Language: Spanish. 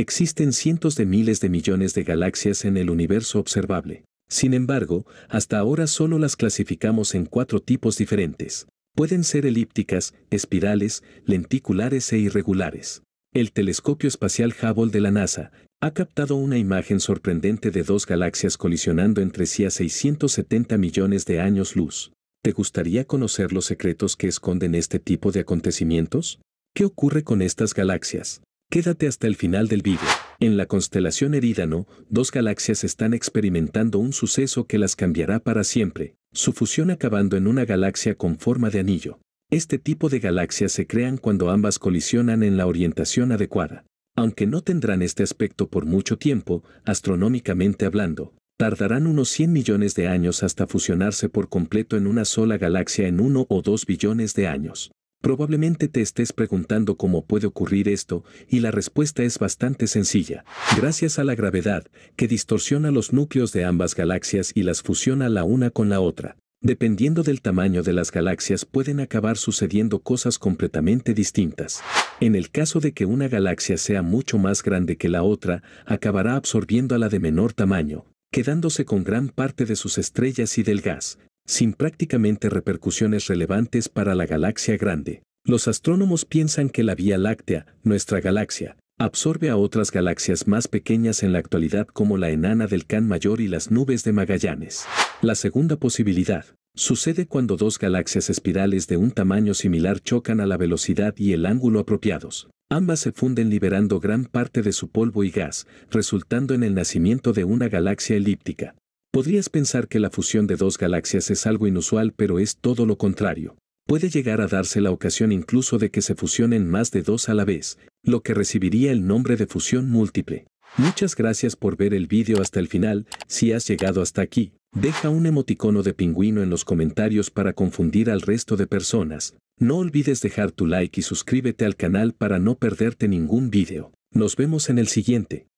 Existen cientos de miles de millones de galaxias en el universo observable. Sin embargo, hasta ahora solo las clasificamos en cuatro tipos diferentes. Pueden ser elípticas, espirales, lenticulares e irregulares. El telescopio espacial Hubble de la NASA ha captado una imagen sorprendente de dos galaxias colisionando entre sí a 670 millones de años luz. ¿Te gustaría conocer los secretos que esconden este tipo de acontecimientos? ¿Qué ocurre con estas galaxias? Quédate hasta el final del vídeo. En la constelación Erídano, dos galaxias están experimentando un suceso que las cambiará para siempre, su fusión acabando en una galaxia con forma de anillo. Este tipo de galaxias se crean cuando ambas colisionan en la orientación adecuada. Aunque no tendrán este aspecto por mucho tiempo, astronómicamente hablando, tardarán unos 100 millones de años hasta fusionarse por completo en una sola galaxia en uno o dos billones de años. Probablemente te estés preguntando cómo puede ocurrir esto y la respuesta es bastante sencilla. Gracias a la gravedad, que distorsiona los núcleos de ambas galaxias y las fusiona la una con la otra. Dependiendo del tamaño de las galaxias pueden acabar sucediendo cosas completamente distintas. En el caso de que una galaxia sea mucho más grande que la otra, acabará absorbiendo a la de menor tamaño, quedándose con gran parte de sus estrellas y del gas, sin prácticamente repercusiones relevantes para la galaxia grande. Los astrónomos piensan que la Vía Láctea, nuestra galaxia, absorbe a otras galaxias más pequeñas en la actualidad como la enana del Can Mayor y las nubes de Magallanes. La segunda posibilidad sucede cuando dos galaxias espirales de un tamaño similar chocan a la velocidad y el ángulo apropiados. Ambas se funden liberando gran parte de su polvo y gas, resultando en el nacimiento de una galaxia elíptica. Podrías pensar que la fusión de dos galaxias es algo inusual, pero es todo lo contrario. Puede llegar a darse la ocasión incluso de que se fusionen más de dos a la vez, lo que recibiría el nombre de fusión múltiple. Muchas gracias por ver el vídeo hasta el final, si has llegado hasta aquí, deja un emoticono de pingüino en los comentarios para confundir al resto de personas. No olvides dejar tu like y suscríbete al canal para no perderte ningún vídeo. Nos vemos en el siguiente.